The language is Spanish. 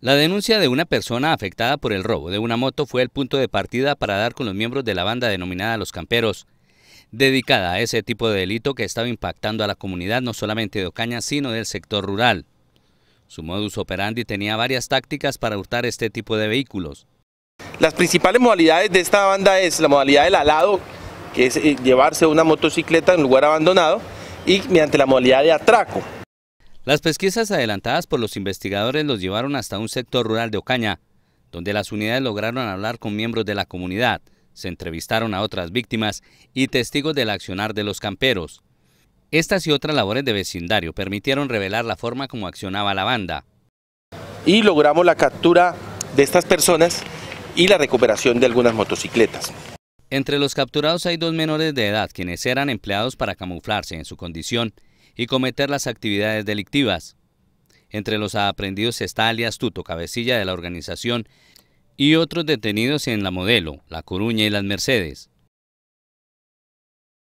La denuncia de una persona afectada por el robo de una moto fue el punto de partida para dar con los miembros de la banda denominada Los Camperos, dedicada a ese tipo de delito que estaba impactando a la comunidad no solamente de Ocaña, sino del sector rural. Su modus operandi tenía varias tácticas para hurtar este tipo de vehículos. Las principales modalidades de esta banda es la modalidad del alado, que es eh, llevarse una motocicleta en un lugar abandonado, y mediante la modalidad de atraco, las pesquisas adelantadas por los investigadores los llevaron hasta un sector rural de Ocaña, donde las unidades lograron hablar con miembros de la comunidad, se entrevistaron a otras víctimas y testigos del accionar de los camperos. Estas y otras labores de vecindario permitieron revelar la forma como accionaba la banda. Y logramos la captura de estas personas y la recuperación de algunas motocicletas. Entre los capturados hay dos menores de edad, quienes eran empleados para camuflarse en su condición y cometer las actividades delictivas. Entre los aprendidos está alias Tuto, cabecilla de la organización, y otros detenidos en La Modelo, La Coruña y Las Mercedes.